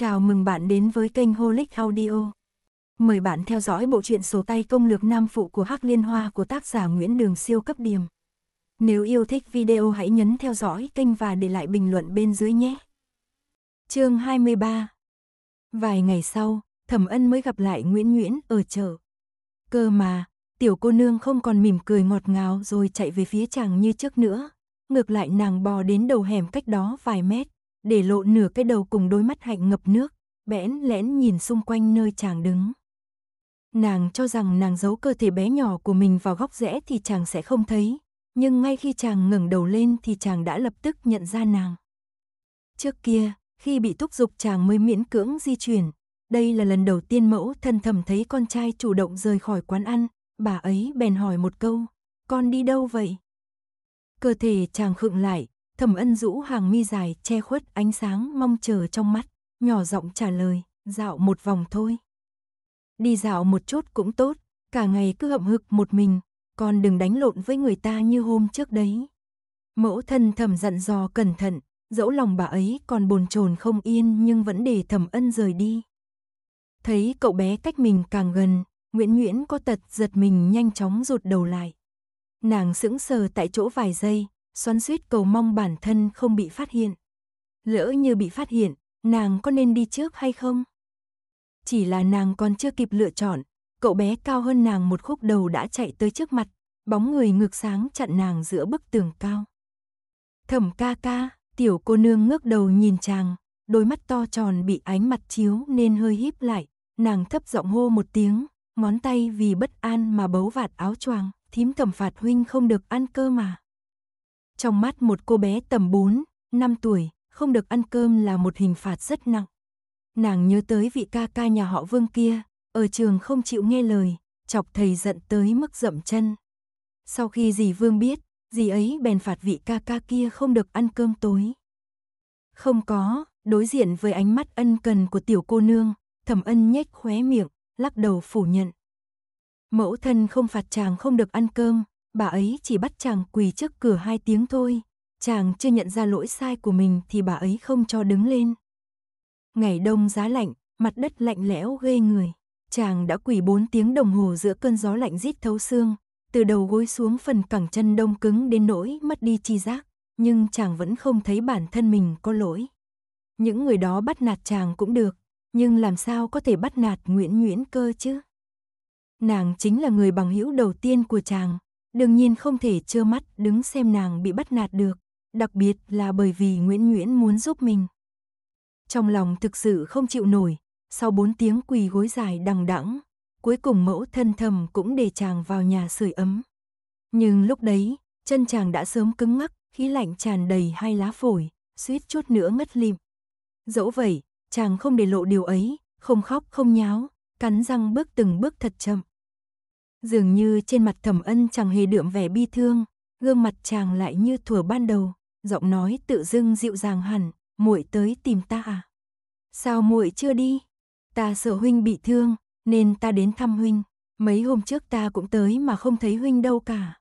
Chào mừng bạn đến với kênh Holic Audio. Mời bạn theo dõi bộ truyện sổ tay công lược nam phụ của Hắc Liên Hoa của tác giả Nguyễn Đường Siêu cấp điểm. Nếu yêu thích video hãy nhấn theo dõi kênh và để lại bình luận bên dưới nhé. Chương 23. Vài ngày sau, Thẩm Ân mới gặp lại Nguyễn Nguyễn ở chợ. Cơ mà, tiểu cô nương không còn mỉm cười ngọt ngào rồi chạy về phía chàng như trước nữa, ngược lại nàng bò đến đầu hẻm cách đó vài mét, để lộ nửa cái đầu cùng đôi mắt hạnh ngập nước, bẽn lẽn nhìn xung quanh nơi chàng đứng. Nàng cho rằng nàng giấu cơ thể bé nhỏ của mình vào góc rẽ thì chàng sẽ không thấy, nhưng ngay khi chàng ngẩng đầu lên thì chàng đã lập tức nhận ra nàng. Trước kia, khi bị thúc giục chàng mới miễn cưỡng di chuyển, đây là lần đầu tiên mẫu thân thầm thấy con trai chủ động rời khỏi quán ăn, bà ấy bèn hỏi một câu, con đi đâu vậy? Cơ thể chàng khựng lại, Thẩm ân rũ hàng mi dài che khuất ánh sáng mong chờ trong mắt, nhỏ giọng trả lời, dạo một vòng thôi. Đi dạo một chút cũng tốt, cả ngày cứ hậm hực một mình, còn đừng đánh lộn với người ta như hôm trước đấy. Mẫu thân thẩm dặn dò cẩn thận, dẫu lòng bà ấy còn bồn chồn không yên nhưng vẫn để thẩm ân rời đi. Thấy cậu bé cách mình càng gần, Nguyễn Nguyễn có tật giật mình nhanh chóng rụt đầu lại. Nàng sững sờ tại chỗ vài giây, xoắn suýt cầu mong bản thân không bị phát hiện. Lỡ như bị phát hiện, nàng có nên đi trước hay không? Chỉ là nàng còn chưa kịp lựa chọn, cậu bé cao hơn nàng một khúc đầu đã chạy tới trước mặt, bóng người ngược sáng chặn nàng giữa bức tường cao. Thẩm ca ca, tiểu cô nương ngước đầu nhìn chàng, đôi mắt to tròn bị ánh mặt chiếu nên hơi híp lại, nàng thấp giọng hô một tiếng, ngón tay vì bất an mà bấu vạt áo choàng, thím thẩm phạt huynh không được ăn cơ mà. Trong mắt một cô bé tầm 4, 5 tuổi, không được ăn cơm là một hình phạt rất nặng. Nàng nhớ tới vị ca ca nhà họ Vương kia, ở trường không chịu nghe lời, chọc thầy giận tới mức dậm chân. Sau khi dì Vương biết, dì ấy bèn phạt vị ca ca kia không được ăn cơm tối. Không có, đối diện với ánh mắt ân cần của tiểu cô nương, thẩm ân nhếch khóe miệng, lắc đầu phủ nhận. Mẫu thân không phạt chàng không được ăn cơm, Bà ấy chỉ bắt chàng quỳ trước cửa hai tiếng thôi. Chàng chưa nhận ra lỗi sai của mình thì bà ấy không cho đứng lên. Ngày đông giá lạnh, mặt đất lạnh lẽo ghê người. Chàng đã quỳ bốn tiếng đồng hồ giữa cơn gió lạnh rít thấu xương, từ đầu gối xuống phần cẳng chân đông cứng đến nỗi mất đi chi giác, nhưng chàng vẫn không thấy bản thân mình có lỗi. Những người đó bắt nạt chàng cũng được, nhưng làm sao có thể bắt nạt Nguyễn Nguyễn cơ chứ? Nàng chính là người bằng hữu đầu tiên của chàng, đương nhiên không thể trơ mắt đứng xem nàng bị bắt nạt được, đặc biệt là bởi vì Nguyễn Nguyễn muốn giúp mình. Trong lòng thực sự không chịu nổi, sau bốn tiếng quỳ gối dài đằng đẵng, cuối cùng mẫu thân thầm cũng để chàng vào nhà sưởi ấm. Nhưng lúc đấy, chân chàng đã sớm cứng ngắc, khí lạnh tràn đầy hai lá phổi, suýt chút nữa ngất lịm. Dẫu vậy, chàng không để lộ điều ấy, không khóc không nháo, cắn răng bước từng bước thật chậm. Dường như trên mặt thẩm ân chẳng hề đượm vẻ bi thương, gương mặt chàng lại như thuở ban đầu, giọng nói tự dưng dịu dàng hẳn, muội tới tìm ta à? Sao muội chưa đi? Ta sợ huynh bị thương, nên ta đến thăm huynh, mấy hôm trước ta cũng tới mà không thấy huynh đâu cả.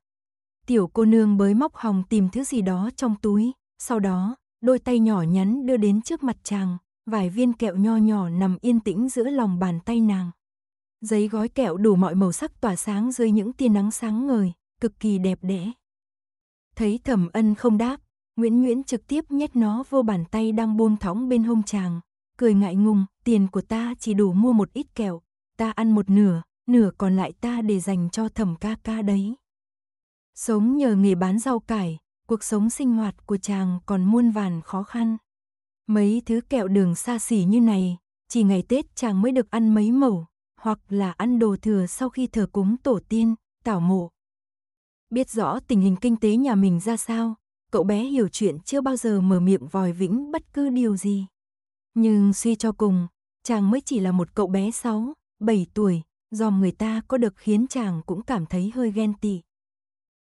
Tiểu cô nương bới móc hòng tìm thứ gì đó trong túi, sau đó, đôi tay nhỏ nhắn đưa đến trước mặt chàng, vài viên kẹo nho nhỏ nằm yên tĩnh giữa lòng bàn tay nàng. Giấy gói kẹo đủ mọi màu sắc tỏa sáng dưới những tia nắng sáng ngời, cực kỳ đẹp đẽ. Thấy thẩm ân không đáp, Nguyễn Nguyễn trực tiếp nhét nó vô bàn tay đang buông thõng bên hông chàng, cười ngại ngùng, tiền của ta chỉ đủ mua một ít kẹo, ta ăn một nửa, nửa còn lại ta để dành cho thẩm ca ca đấy. Sống nhờ nghề bán rau cải, cuộc sống sinh hoạt của chàng còn muôn vàn khó khăn. Mấy thứ kẹo đường xa xỉ như này, chỉ ngày Tết chàng mới được ăn mấy mẩu, hoặc là ăn đồ thừa sau khi thờ cúng tổ tiên, tảo mộ. Biết rõ tình hình kinh tế nhà mình ra sao, cậu bé hiểu chuyện chưa bao giờ mở miệng vòi vĩnh bất cứ điều gì. Nhưng suy cho cùng, chàng mới chỉ là một cậu bé 6, 7 tuổi, do người ta có được khiến chàng cũng cảm thấy hơi ghen tị.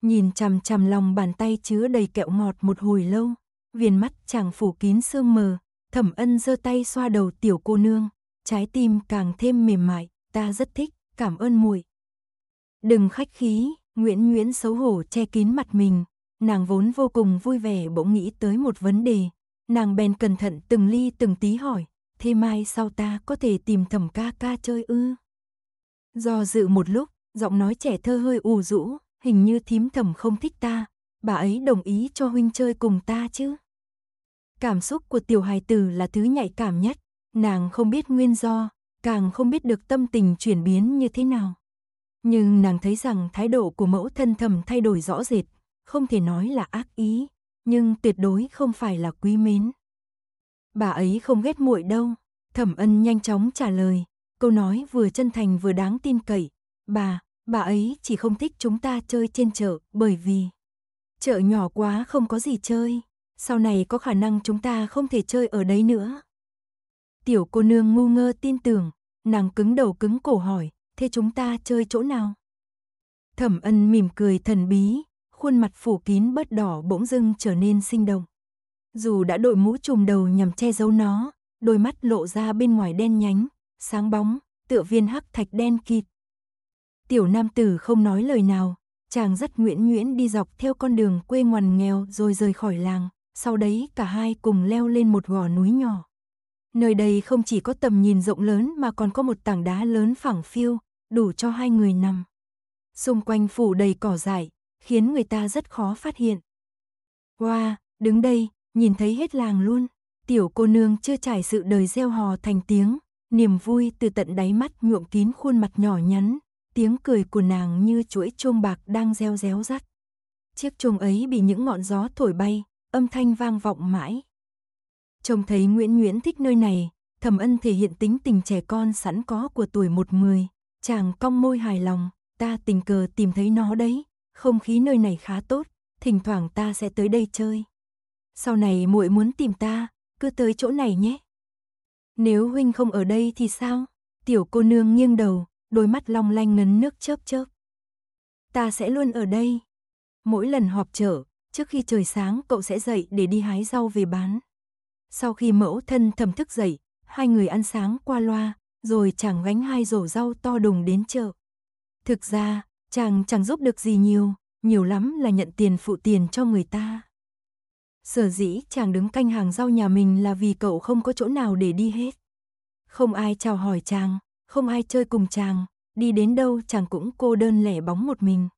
Nhìn chằm chằm lòng bàn tay chứa đầy kẹo ngọt một hồi lâu, viền mắt chàng phủ kín sương mờ, thẩm ân giơ tay xoa đầu tiểu cô nương, trái tim càng thêm mềm mại ta rất thích, cảm ơn muội. Đừng khách khí, Nguyễn Nguyễn xấu hổ che kín mặt mình, nàng vốn vô cùng vui vẻ bỗng nghĩ tới một vấn đề, nàng bèn cẩn thận từng ly từng tí hỏi, thế mai sau ta có thể tìm thẩm ca ca chơi ư? Do dự một lúc, giọng nói trẻ thơ hơi ù rũ, hình như thím thẩm không thích ta, bà ấy đồng ý cho huynh chơi cùng ta chứ. Cảm xúc của tiểu hài tử là thứ nhạy cảm nhất, nàng không biết nguyên do, càng không biết được tâm tình chuyển biến như thế nào. Nhưng nàng thấy rằng thái độ của mẫu thân thầm thay đổi rõ rệt, không thể nói là ác ý, nhưng tuyệt đối không phải là quý mến. Bà ấy không ghét muội đâu, thẩm ân nhanh chóng trả lời, câu nói vừa chân thành vừa đáng tin cậy. Bà, bà ấy chỉ không thích chúng ta chơi trên chợ bởi vì chợ nhỏ quá không có gì chơi, sau này có khả năng chúng ta không thể chơi ở đấy nữa. Tiểu cô nương ngu ngơ tin tưởng, nàng cứng đầu cứng cổ hỏi, thế chúng ta chơi chỗ nào? Thẩm ân mỉm cười thần bí, khuôn mặt phủ kín bớt đỏ bỗng dưng trở nên sinh động. Dù đã đội mũ trùm đầu nhằm che giấu nó, đôi mắt lộ ra bên ngoài đen nhánh, sáng bóng, tựa viên hắc thạch đen kịt. Tiểu nam tử không nói lời nào, chàng rất nguyễn nguyễn đi dọc theo con đường quê ngoằn nghèo rồi rời khỏi làng, sau đấy cả hai cùng leo lên một gò núi nhỏ. Nơi đây không chỉ có tầm nhìn rộng lớn mà còn có một tảng đá lớn phẳng phiêu, đủ cho hai người nằm. Xung quanh phủ đầy cỏ dại, khiến người ta rất khó phát hiện. Wow, đứng đây, nhìn thấy hết làng luôn. Tiểu cô nương chưa trải sự đời gieo hò thành tiếng, niềm vui từ tận đáy mắt nhuộm kín khuôn mặt nhỏ nhắn, tiếng cười của nàng như chuỗi chuông bạc đang reo réo rắt. Chiếc chuông ấy bị những ngọn gió thổi bay, âm thanh vang vọng mãi. Trông thấy Nguyễn Nguyễn thích nơi này, thẩm ân thể hiện tính tình trẻ con sẵn có của tuổi một mười. Chàng cong môi hài lòng, ta tình cờ tìm thấy nó đấy, không khí nơi này khá tốt, thỉnh thoảng ta sẽ tới đây chơi. Sau này muội muốn tìm ta, cứ tới chỗ này nhé. Nếu huynh không ở đây thì sao? Tiểu cô nương nghiêng đầu, đôi mắt long lanh ngấn nước chớp chớp. Ta sẽ luôn ở đây. Mỗi lần họp chợ, trước khi trời sáng cậu sẽ dậy để đi hái rau về bán. Sau khi mẫu thân thầm thức dậy, hai người ăn sáng qua loa, rồi chàng gánh hai rổ rau to đùng đến chợ. Thực ra, chàng chẳng giúp được gì nhiều, nhiều lắm là nhận tiền phụ tiền cho người ta. Sở dĩ chàng đứng canh hàng rau nhà mình là vì cậu không có chỗ nào để đi hết. Không ai chào hỏi chàng, không ai chơi cùng chàng, đi đến đâu chàng cũng cô đơn lẻ bóng một mình.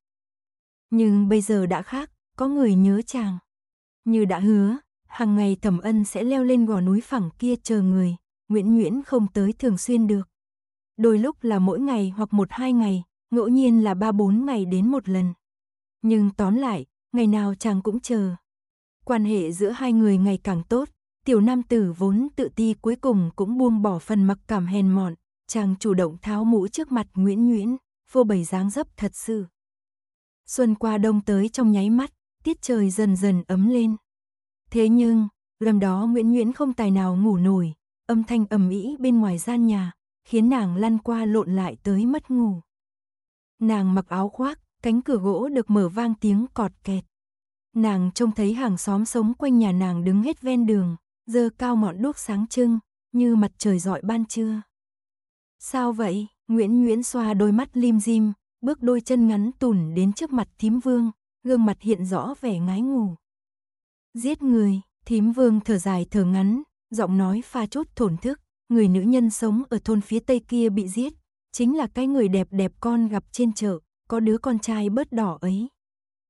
Nhưng bây giờ đã khác, có người nhớ chàng. Như đã hứa, hàng ngày Thẩm Ân sẽ leo lên gò núi phẳng kia chờ người, Nguyễn Nguyễn không tới thường xuyên được. Đôi lúc là mỗi ngày hoặc một hai ngày, ngẫu nhiên là ba bốn ngày đến một lần. Nhưng tóm lại, ngày nào chàng cũng chờ. Quan hệ giữa hai người ngày càng tốt, tiểu nam tử vốn tự ti cuối cùng cũng buông bỏ phần mặc cảm hèn mọn, chàng chủ động tháo mũ trước mặt Nguyễn Nguyễn, vô bày dáng dấp thật sự. Xuân qua đông tới trong nháy mắt, tiết trời dần dần ấm lên. Thế nhưng, lần đó Nguyễn Nguyễn không tài nào ngủ nổi, âm thanh ầm ĩ bên ngoài gian nhà, khiến nàng lăn qua lộn lại tới mất ngủ. Nàng mặc áo khoác, cánh cửa gỗ được mở vang tiếng cọt kẹt. Nàng trông thấy hàng xóm sống quanh nhà nàng đứng hết ven đường, dơ cao mọn đuốc sáng trưng, như mặt trời rọi ban trưa. Sao vậy? Nguyễn Nguyễn xoa đôi mắt lim dim, bước đôi chân ngắn tùn đến trước mặt thím vương, gương mặt hiện rõ vẻ ngái ngủ. Giết người, thím vương thở dài thở ngắn, giọng nói pha chút thổn thức, người nữ nhân sống ở thôn phía tây kia bị giết, chính là cái người đẹp đẹp con gặp trên chợ, có đứa con trai bớt đỏ ấy.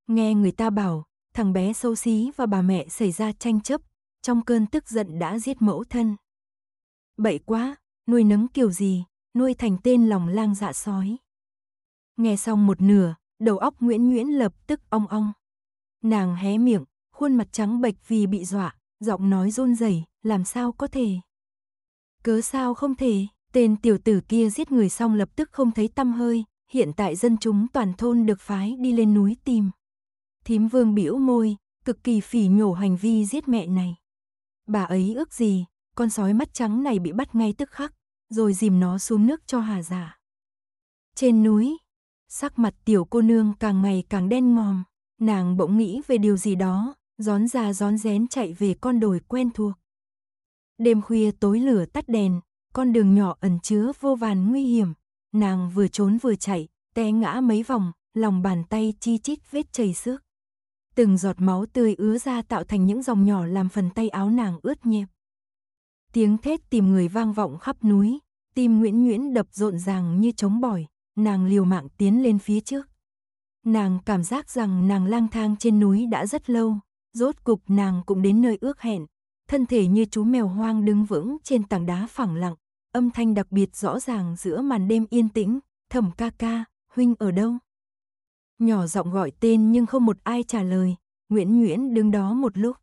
Nghe người ta bảo, thằng bé xấu xí và bà mẹ xảy ra tranh chấp, trong cơn tức giận đã giết mẫu thân. Bậy quá, nuôi nấng kiểu gì, nuôi thành tên lòng lang dạ sói. Nghe xong một nửa, đầu óc Nguyễn Nguyễn lập tức ong ong. Nàng hé miệng, khuôn mặt trắng bệch vì bị dọa, giọng nói run rẩy, làm sao có thể? Cớ sao không thể? Tên tiểu tử kia giết người xong lập tức không thấy tâm hơi, hiện tại dân chúng toàn thôn được phái đi lên núi tìm. Thím Vương bĩu môi, cực kỳ phỉ nhổ hành vi giết mẹ này. Bà ấy ước gì, con sói mắt trắng này bị bắt ngay tức khắc, rồi dìm nó xuống nước cho hà giả. Trên núi, sắc mặt tiểu cô nương càng ngày càng đen ngòm, nàng bỗng nghĩ về điều gì đó, gión ra gión rén chạy về con đồi quen thuộc. Đêm khuya tối lửa tắt đèn, con đường nhỏ ẩn chứa vô vàn nguy hiểm, nàng vừa trốn vừa chạy, té ngã mấy vòng, lòng bàn tay chi chít vết chảy xước. Từng giọt máu tươi ứa ra tạo thành những dòng nhỏ làm phần tay áo nàng ướt nhẹp. Tiếng thét tìm người vang vọng khắp núi, tim Nguyễn Nguyễn đập rộn ràng như trống bỏi, nàng liều mạng tiến lên phía trước. Nàng cảm giác rằng nàng lang thang trên núi đã rất lâu, Rốt cục nàng cũng đến nơi ước hẹn, thân thể như chú mèo hoang đứng vững trên tảng đá phẳng lặng, âm thanh đặc biệt rõ ràng giữa màn đêm yên tĩnh, Thẩm ca ca, huynh ở đâu? Nhỏ giọng gọi tên nhưng không một ai trả lời, Nguyễn Nguyễn đứng đó một lúc.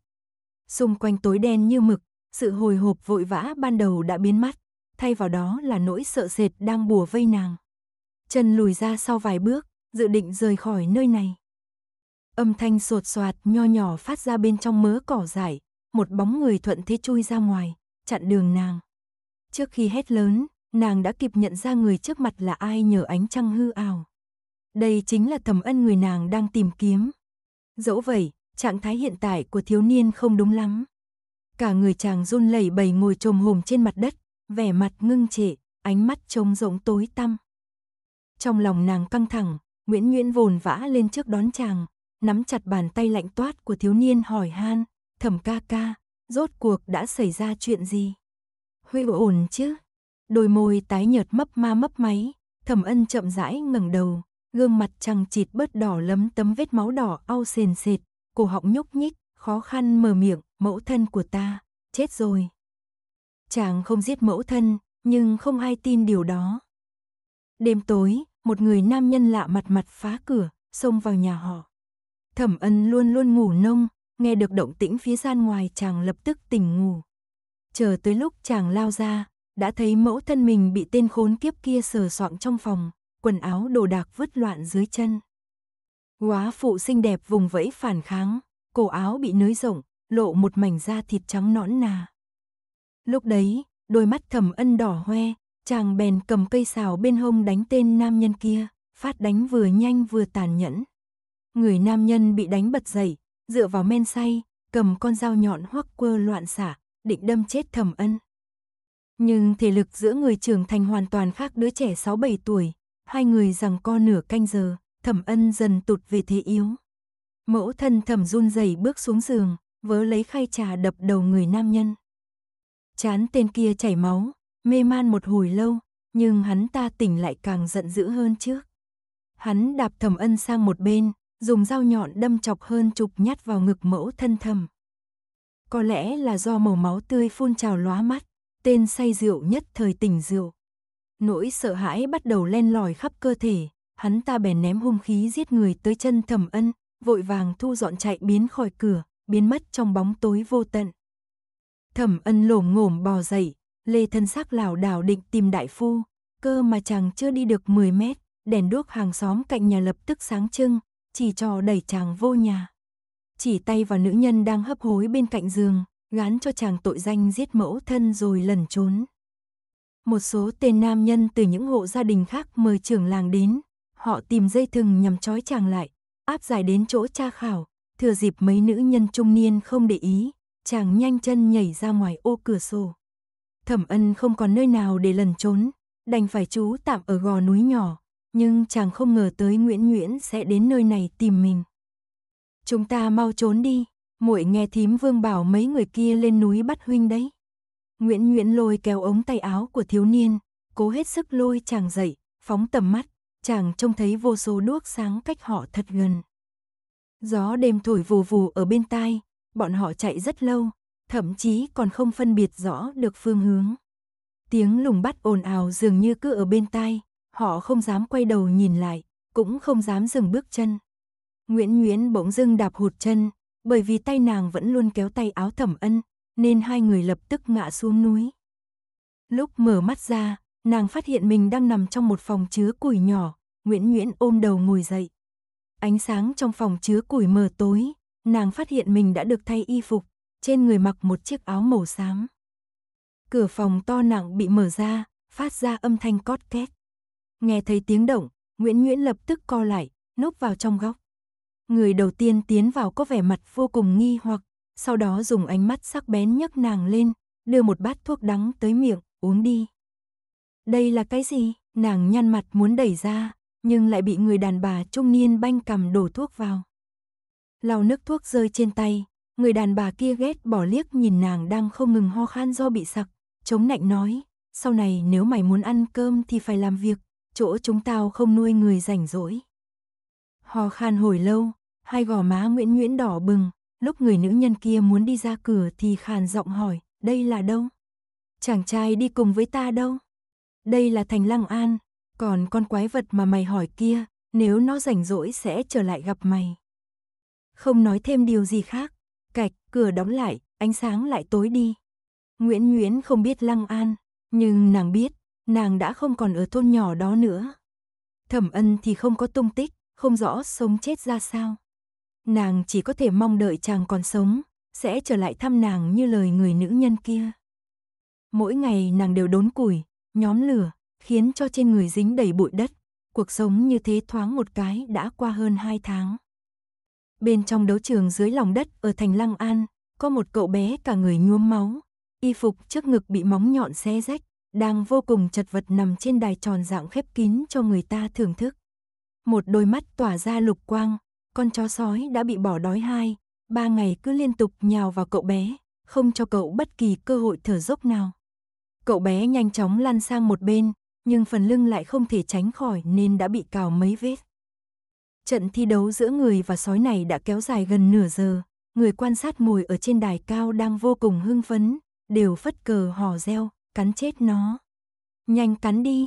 Xung quanh tối đen như mực, sự hồi hộp vội vã ban đầu đã biến mất, thay vào đó là nỗi sợ sệt đang bùa vây nàng. Chân lùi ra sau vài bước, dự định rời khỏi nơi này. Âm thanh sột soạt nho nhỏ phát ra bên trong mớ cỏ dại, một bóng người thuận thế chui ra ngoài, chặn đường nàng. Trước khi hét lớn, nàng đã kịp nhận ra người trước mặt là ai nhờ ánh trăng hư ảo. Đây chính là thẩm ân người nàng đang tìm kiếm. Dẫu vậy, trạng thái hiện tại của thiếu niên không đúng lắm. Cả người chàng run lẩy bẩy ngồi trồm hồm trên mặt đất, vẻ mặt ngưng trệ, ánh mắt trông rỗng tối tăm. Trong lòng nàng căng thẳng, Nguyễn Nguyễn vồn vã lên trước đón chàng, nắm chặt bàn tay lạnh toát của thiếu niên hỏi han, thẩm ca ca, rốt cuộc đã xảy ra chuyện gì? Huy ổn chứ? Đôi môi tái nhợt mấp ma mấp máy, thẩm ân chậm rãi ngẩng đầu, gương mặt trăng chịt bớt đỏ lấm tấm vết máu đỏ au sền sệt, cổ họng nhúc nhích, khó khăn mở miệng, mẫu thân của ta, chết rồi. Chàng không giết mẫu thân, nhưng không ai tin điều đó. Đêm tối, một người nam nhân lạ mặt mặt phá cửa, xông vào nhà họ. Thẩm ân luôn luôn ngủ nông, nghe được động tĩnh phía gian ngoài chàng lập tức tỉnh ngủ. Chờ tới lúc chàng lao ra, đã thấy mẫu thân mình bị tên khốn kiếp kia sờ soạng trong phòng, quần áo đồ đạc vứt loạn dưới chân. Góa phụ xinh đẹp vùng vẫy phản kháng, cổ áo bị nới rộng, lộ một mảnh da thịt trắng nõn nà. Lúc đấy, đôi mắt thẩm ân đỏ hoe, chàng bèn cầm cây xào bên hông đánh tên nam nhân kia, phát đánh vừa nhanh vừa tàn nhẫn. Người nam nhân bị đánh bật dậy, dựa vào men say, cầm con dao nhọn hoắc quơ loạn xả, định đâm chết thẩm ân. Nhưng thể lực giữa người trưởng thành hoàn toàn khác đứa trẻ 6-7 tuổi, hai người rằng co nửa canh giờ, thẩm ân dần tụt về thế yếu. Mẫu thân thẩm run rẩy bước xuống giường, vớ lấy khay trà đập đầu người nam nhân. Chán tên kia chảy máu, mê man một hồi lâu, nhưng hắn ta tỉnh lại càng giận dữ hơn trước. Hắn đạp thẩm ân sang một bên, dùng dao nhọn đâm chọc hơn chục nhát vào ngực mẫu thân thầm. Có lẽ là do màu máu tươi phun trào lóa mắt, tên say rượu nhất thời tỉnh rượu. Nỗi sợ hãi bắt đầu len lỏi khắp cơ thể, hắn ta bèn ném hung khí giết người tới chân thẩm ân, vội vàng thu dọn chạy biến khỏi cửa, biến mất trong bóng tối vô tận. Thẩm ân lồm ngổm bò dậy, lê thân xác lảo đảo định tìm đại phu, cơ mà chàng chưa đi được 10 mét, đèn đuốc hàng xóm cạnh nhà lập tức sáng trưng, chỉ trò đẩy chàng vô nhà. Chỉ tay vào nữ nhân đang hấp hối bên cạnh giường, gán cho chàng tội danh giết mẫu thân rồi lẩn trốn. Một số tên nam nhân từ những hộ gia đình khác mời trưởng làng đến, họ tìm dây thừng nhằm trói chàng lại, áp giải đến chỗ tra khảo, thừa dịp mấy nữ nhân trung niên không để ý, chàng nhanh chân nhảy ra ngoài ô cửa sổ. Thẩm ân không còn nơi nào để lẩn trốn, đành phải trú tạm ở gò núi nhỏ, nhưng chàng không ngờ tới Nguyễn Nguyễn sẽ đến nơi này tìm mình. Chúng ta mau trốn đi, muội nghe thím Vương bảo mấy người kia lên núi bắt huynh đấy. Nguyễn Nguyễn lôi kéo ống tay áo của thiếu niên, cố hết sức lôi chàng dậy, phóng tầm mắt, chàng trông thấy vô số đuốc sáng cách họ thật gần. Gió đêm thổi vù vù ở bên tai, bọn họ chạy rất lâu, thậm chí còn không phân biệt rõ được phương hướng. Tiếng lùng bắt ồn ào dường như cứ ở bên tai, họ không dám quay đầu nhìn lại, cũng không dám dừng bước chân. Nguyễn Nguyễn bỗng dưng đạp hụt chân, bởi vì tay nàng vẫn luôn kéo tay áo thẩm ân, nên hai người lập tức ngã xuống núi. Lúc mở mắt ra, nàng phát hiện mình đang nằm trong một phòng chứa củi nhỏ, Nguyễn Nguyễn ôm đầu ngồi dậy. Ánh sáng trong phòng chứa củi mờ tối, nàng phát hiện mình đã được thay y phục, trên người mặc một chiếc áo màu xám. Cửa phòng to nặng bị mở ra, phát ra âm thanh cót két. Nghe thấy tiếng động, Nguyễn Nguyễn lập tức co lại, núp vào trong góc. Người đầu tiên tiến vào có vẻ mặt vô cùng nghi hoặc, sau đó dùng ánh mắt sắc bén nhấc nàng lên, đưa một bát thuốc đắng tới miệng, uống đi. Đây là cái gì? Nàng nhăn mặt muốn đẩy ra, nhưng lại bị người đàn bà trung niên banh cầm đổ thuốc vào. Lau nước thuốc rơi trên tay, người đàn bà kia ghét bỏ liếc nhìn nàng đang không ngừng ho khan do bị sặc, chống nạnh nói, sau này nếu mày muốn ăn cơm thì phải làm việc, chỗ chúng tao không nuôi người rảnh rỗi. Hò khan hồi lâu, hai gò má Nguyễn Nguyễn đỏ bừng, lúc người nữ nhân kia muốn đi ra cửa thì khàn giọng hỏi, đây là đâu? Chàng trai đi cùng với ta đâu? Đây là thành Lăng An, còn con quái vật mà mày hỏi kia, nếu nó rảnh rỗi sẽ trở lại gặp mày. Không nói thêm điều gì khác, cạch, cửa đóng lại, ánh sáng lại tối đi. Nguyễn Nguyễn không biết Lăng An, nhưng nàng biết, nàng đã không còn ở thôn nhỏ đó nữa. Thẩm ân thì không có tung tích, không rõ sống chết ra sao. Nàng chỉ có thể mong đợi chàng còn sống, sẽ trở lại thăm nàng như lời người nữ nhân kia. Mỗi ngày nàng đều đốn củi, nhóm lửa, khiến cho trên người dính đầy bụi đất. Cuộc sống như thế thoáng một cái đã qua hơn hai tháng. Bên trong đấu trường dưới lòng đất ở thành Lăng An, có một cậu bé cả người nhuốm máu, y phục trước ngực bị móng nhọn xé rách, đang vô cùng chật vật nằm trên đài tròn dạng khép kín cho người ta thưởng thức. Một đôi mắt tỏa ra lục quang, con chó sói đã bị bỏ đói hai, ba ngày cứ liên tục nhào vào cậu bé, không cho cậu bất kỳ cơ hội thở dốc nào. Cậu bé nhanh chóng lăn sang một bên, nhưng phần lưng lại không thể tránh khỏi nên đã bị cào mấy vết. Trận thi đấu giữa người và sói này đã kéo dài gần nửa giờ, người quan sát ngồi ở trên đài cao đang vô cùng hưng phấn, đều phất cờ hò reo, cắn chết nó. Nhanh cắn đi.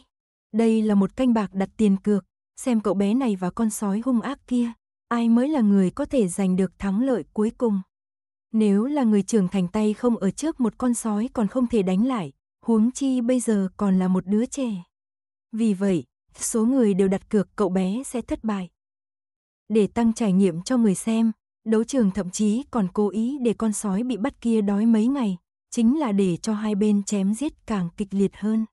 Đây là một canh bạc đặt tiền cược, xem cậu bé này và con sói hung ác kia, ai mới là người có thể giành được thắng lợi cuối cùng. Nếu là người trưởng thành tay không ở trước một con sói còn không thể đánh lại, huống chi bây giờ còn là một đứa trẻ. Vì vậy, số người đều đặt cược cậu bé sẽ thất bại. Để tăng trải nghiệm cho người xem, đấu trường thậm chí còn cố ý để con sói bị bắt kia đói mấy ngày, chính là để cho hai bên chém giết càng kịch liệt hơn.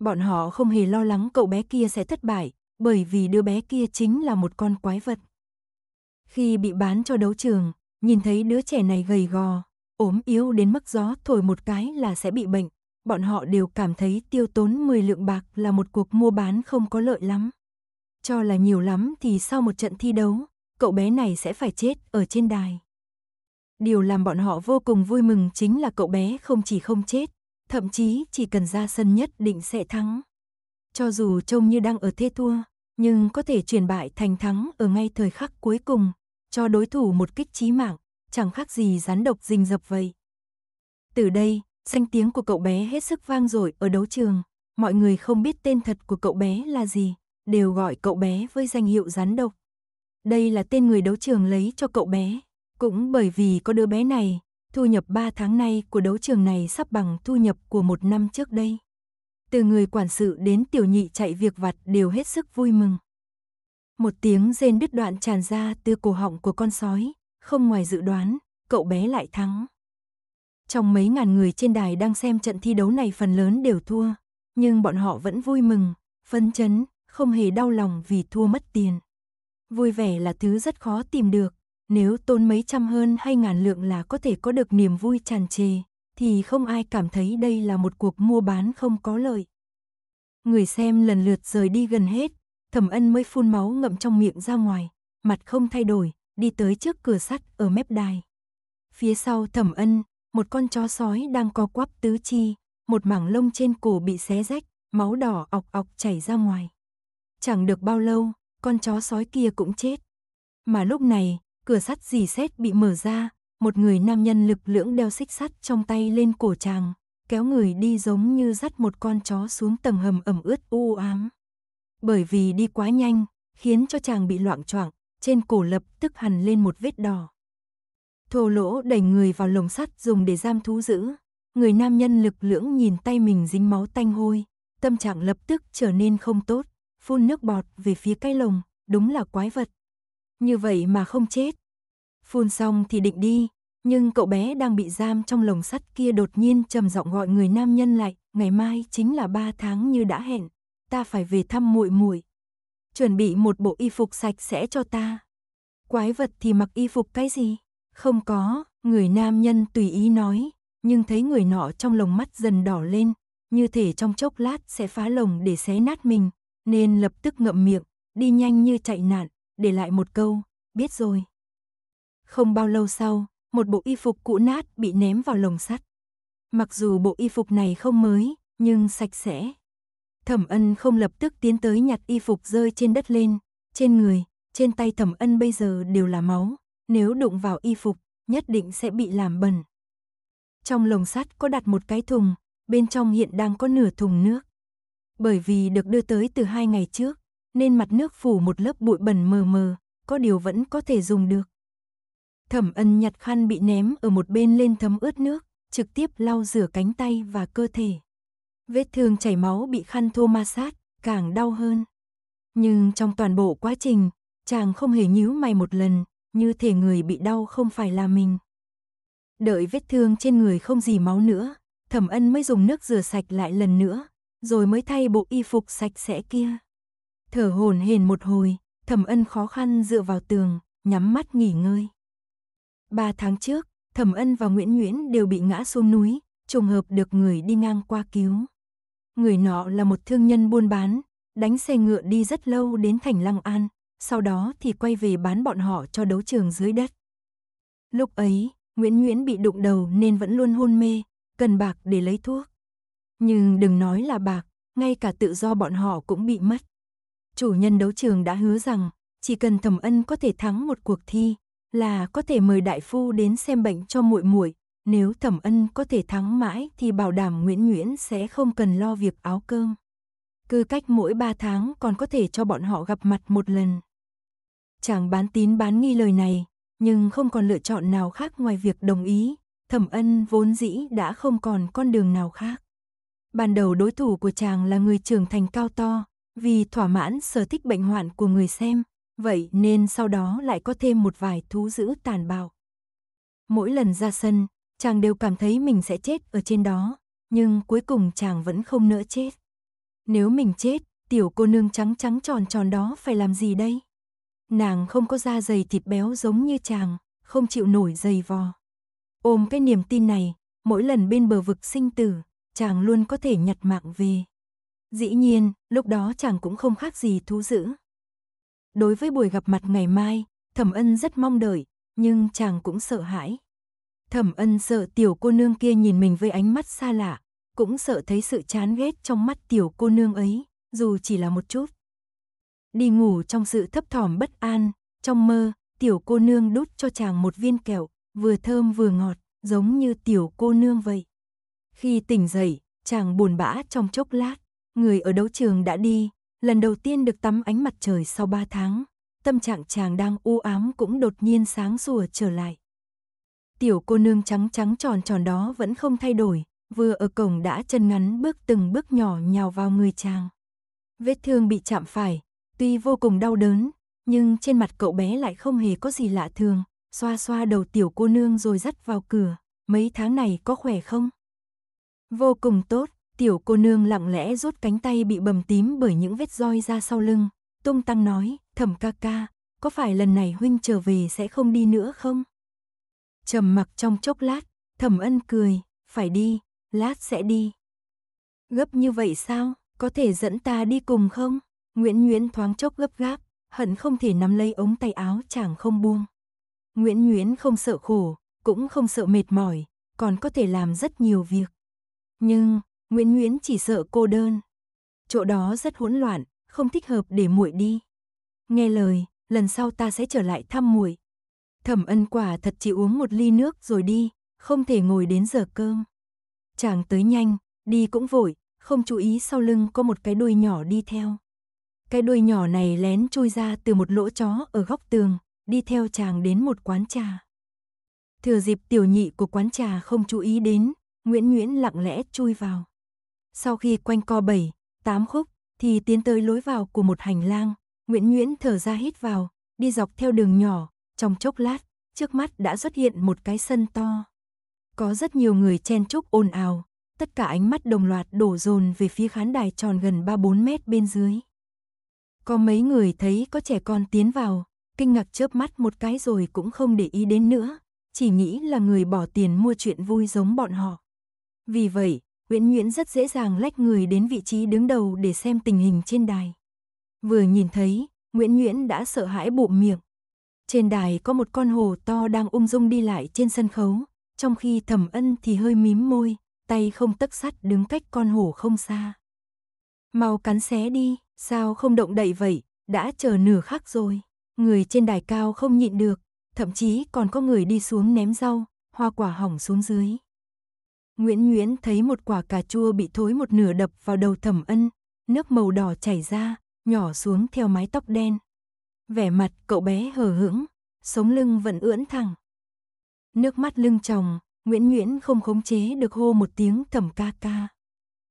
Bọn họ không hề lo lắng cậu bé kia sẽ thất bại, bởi vì đứa bé kia chính là một con quái vật. Khi bị bán cho đấu trường, nhìn thấy đứa trẻ này gầy gò, ốm yếu đến mức gió thổi một cái là sẽ bị bệnh, bọn họ đều cảm thấy tiêu tốn 10 lượng bạc là một cuộc mua bán không có lợi lắm. Cho là nhiều lắm thì sau một trận thi đấu, cậu bé này sẽ phải chết ở trên đài. Điều làm bọn họ vô cùng vui mừng chính là cậu bé không chỉ không chết, thậm chí chỉ cần ra sân nhất định sẽ thắng. Cho dù trông như đang ở thế thua, nhưng có thể chuyển bại thành thắng ở ngay thời khắc cuối cùng, cho đối thủ một kích chí mạng, chẳng khác gì rắn độc rình rập vậy. Từ đây, danh tiếng của cậu bé hết sức vang dội ở đấu trường, mọi người không biết tên thật của cậu bé là gì, đều gọi cậu bé với danh hiệu rắn độc. Đây là tên người đấu trường lấy cho cậu bé. Cũng bởi vì có đứa bé này, thu nhập 3 tháng nay của đấu trường này sắp bằng thu nhập của một năm trước đây. Từ người quản sự đến tiểu nhị chạy việc vặt đều hết sức vui mừng. Một tiếng rên đứt đoạn tràn ra từ cổ họng của con sói, không ngoài dự đoán, cậu bé lại thắng. Trong mấy ngàn người trên đài đang xem trận thi đấu này phần lớn đều thua, nhưng bọn họ vẫn vui mừng, phấn chấn, không hề đau lòng vì thua mất tiền. Vui vẻ là thứ rất khó tìm được, nếu tốn mấy trăm hơn hay ngàn lượng là có thể có được niềm vui tràn trề, thì không ai cảm thấy đây là một cuộc mua bán không có lợi. Người xem lần lượt rời đi gần hết, thẩm ân mới phun máu ngậm trong miệng ra ngoài, mặt không thay đổi, đi tới trước cửa sắt ở mép đài. Phía sau thẩm ân, một con chó sói đang co quắp tứ chi, một mảng lông trên cổ bị xé rách, máu đỏ ọc ọc chảy ra ngoài. Chẳng được bao lâu, con chó sói kia cũng chết. Mà lúc này, cửa sắt dì xét bị mở ra, một người nam nhân lực lưỡng đeo xích sắt trong tay lên cổ chàng, kéo người đi giống như dắt một con chó xuống tầng hầm ẩm ướt u ám. Bởi vì đi quá nhanh, khiến cho chàng bị loạn choạng, trên cổ lập tức hằn lên một vết đỏ. Thô lỗ đẩy người vào lồng sắt dùng để giam thú giữ, người nam nhân lực lưỡng nhìn tay mình dính máu tanh hôi, tâm trạng lập tức trở nên không tốt, phun nước bọt về phía cái lồng, đúng là quái vật như vậy mà không chết. Phun xong thì định đi, nhưng cậu bé đang bị giam trong lồng sắt kia đột nhiên trầm giọng gọi người nam nhân lại, ngày mai chính là 3 tháng như đã hẹn, ta phải về thăm muội muội. Chuẩn bị một bộ y phục sạch sẽ cho ta. Quái vật thì mặc y phục cái gì? Không có, người nam nhân tùy ý nói, nhưng thấy người nọ trong lồng mắt dần đỏ lên, như thể trong chốc lát sẽ phá lồng để xé nát mình, nên lập tức ngậm miệng, đi nhanh như chạy nạn để lại một câu, biết rồi. Không bao lâu sau, một bộ y phục cũ nát bị ném vào lồng sắt. Mặc dù bộ y phục này không mới, nhưng sạch sẽ. Thẩm ân không lập tức tiến tới nhặt y phục rơi trên đất lên, trên người, trên tay thẩm ân bây giờ đều là máu, nếu đụng vào y phục, nhất định sẽ bị làm bẩn. Trong lồng sắt có đặt một cái thùng, bên trong hiện đang có nửa thùng nước. Bởi vì được đưa tới từ hai ngày trước, nên mặt nước phủ một lớp bụi bẩn mờ mờ, có điều vẫn có thể dùng được. Thẩm ân nhặt khăn bị ném ở một bên lên thấm ướt nước, trực tiếp lau rửa cánh tay và cơ thể. Vết thương chảy máu bị khăn thô ma sát, càng đau hơn. Nhưng trong toàn bộ quá trình, chàng không hề nhíu mày một lần, như thể người bị đau không phải là mình. Đợi vết thương trên người không gì máu nữa, thẩm ân mới dùng nước rửa sạch lại lần nữa, rồi mới thay bộ y phục sạch sẽ kia. Thở hổn hển một hồi, Thẩm Ân khó khăn dựa vào tường, nhắm mắt nghỉ ngơi. Ba tháng trước, Thẩm Ân và Nguyễn Nguyễn đều bị ngã xuống núi, trùng hợp được người đi ngang qua cứu. Người nọ là một thương nhân buôn bán, đánh xe ngựa đi rất lâu đến thành Lăng An, sau đó thì quay về bán bọn họ cho đấu trường dưới đất. Lúc ấy, Nguyễn Nguyễn bị đụng đầu nên vẫn luôn hôn mê, cần bạc để lấy thuốc. Nhưng đừng nói là bạc, ngay cả tự do bọn họ cũng bị mất chủ nhân đấu trường đã hứa rằng chỉ cần Thẩm Ân có thể thắng một cuộc thi là có thể mời đại phu đến xem bệnh cho muội muội, nếu Thẩm Ân có thể thắng mãi thì bảo đảm Nguyễn Nguyễn sẽ không cần lo việc áo cơm. Cứ cách mỗi ba tháng còn có thể cho bọn họ gặp mặt một lần. Chàng bán tín bán nghi lời này, nhưng không còn lựa chọn nào khác ngoài việc đồng ý, Thẩm Ân vốn dĩ đã không còn con đường nào khác. Ban đầu đối thủ của chàng là người trưởng thành cao to, vì thỏa mãn sở thích bệnh hoạn của người xem, vậy nên sau đó lại có thêm một vài thú dữ tàn bạo. Mỗi lần ra sân, chàng đều cảm thấy mình sẽ chết ở trên đó, nhưng cuối cùng chàng vẫn không nỡ chết. Nếu mình chết, tiểu cô nương trắng trắng tròn tròn đó phải làm gì đây? Nàng không có da dày thịt béo giống như chàng, không chịu nổi dày vò. Ôm cái niềm tin này, mỗi lần bên bờ vực sinh tử, chàng luôn có thể nhặt mạng về. Dĩ nhiên, lúc đó chàng cũng không khác gì thú dữ. Đối với buổi gặp mặt ngày mai, Thẩm Ân rất mong đợi, nhưng chàng cũng sợ hãi. Thẩm Ân sợ tiểu cô nương kia nhìn mình với ánh mắt xa lạ, cũng sợ thấy sự chán ghét trong mắt tiểu cô nương ấy, dù chỉ là một chút. Đi ngủ trong sự thấp thỏm bất an, trong mơ, tiểu cô nương đút cho chàng một viên kẹo, vừa thơm vừa ngọt, giống như tiểu cô nương vậy. Khi tỉnh dậy, chàng buồn bã trong chốc lát người ở đấu trường đã đi, lần đầu tiên được tắm ánh mặt trời sau 3 tháng, tâm trạng chàng đang u ám cũng đột nhiên sáng sủa trở lại. Tiểu cô nương trắng trắng tròn tròn đó vẫn không thay đổi, vừa ở cổng đã chân ngắn bước từng bước nhỏ nhào vào người chàng. Vết thương bị chạm phải, tuy vô cùng đau đớn, nhưng trên mặt cậu bé lại không hề có gì lạ thường, xoa xoa đầu tiểu cô nương rồi dắt vào cửa, mấy tháng này có khỏe không? Vô cùng tốt, Tiểu cô nương lặng lẽ rút cánh tay bị bầm tím bởi những vết roi ra sau lưng. Tung tăng nói, thẩm ca ca, có phải lần này huynh trở về sẽ không đi nữa không? trầm mặc trong chốc lát, thẩm ân cười, phải đi, lát sẽ đi. Gấp như vậy sao, có thể dẫn ta đi cùng không? Nguyễn Nguyễn thoáng chốc gấp gáp, hận không thể nắm lấy ống tay áo chàng không buông. Nguyễn Nguyễn không sợ khổ, cũng không sợ mệt mỏi, còn có thể làm rất nhiều việc. Nhưng, Nguyễn Nguyễn chỉ sợ cô đơn. Chỗ đó rất hỗn loạn, không thích hợp để muội đi. Nghe lời, lần sau ta sẽ trở lại thăm muội. Thẩm Ân quả thật chỉ uống một ly nước rồi đi, không thể ngồi đến giờ cơm. Chàng tới nhanh, đi cũng vội, không chú ý sau lưng có một cái đuôi nhỏ đi theo. Cái đuôi nhỏ này lén chui ra từ một lỗ chó ở góc tường, đi theo chàng đến một quán trà. Thừa dịp tiểu nhị của quán trà không chú ý đến, Nguyễn Nguyễn lặng lẽ chui vào. Sau khi quanh co bảy, tám khúc, thì tiến tới lối vào của một hành lang, Nguyễn Nguyễn thở ra hít vào, đi dọc theo đường nhỏ, trong chốc lát, trước mắt đã xuất hiện một cái sân to. Có rất nhiều người chen chúc ồn ào, tất cả ánh mắt đồng loạt đổ dồn về phía khán đài tròn gần 3-4 mét bên dưới. Có mấy người thấy có trẻ con tiến vào, kinh ngạc chớp mắt một cái rồi cũng không để ý đến nữa, chỉ nghĩ là người bỏ tiền mua chuyện vui giống bọn họ. Vì vậy, Nguyễn Nhuyễn rất dễ dàng lách người đến vị trí đứng đầu để xem tình hình trên đài. Vừa nhìn thấy, Nguyễn Nhuyễn đã sợ hãi bụng miệng. Trên đài có một con hồ to đang ung dung đi lại trên sân khấu, trong khi Thẩm Ân thì hơi mím môi, tay không tấc sắt đứng cách con hồ không xa. Mau cắn xé đi, sao không động đậy vậy, đã chờ nửa khắc rồi. Người trên đài cao không nhịn được, thậm chí còn có người đi xuống ném rau, hoa quả hỏng xuống dưới. Nguyễn Nguyễn thấy một quả cà chua bị thối một nửa đập vào đầu thẩm ân, nước màu đỏ chảy ra, nhỏ xuống theo mái tóc đen. Vẻ mặt cậu bé hờ hững, sống lưng vẫn ưỡn thẳng. Nước mắt lưng tròng, Nguyễn Nguyễn không khống chế được hô một tiếng thẩm ca ca.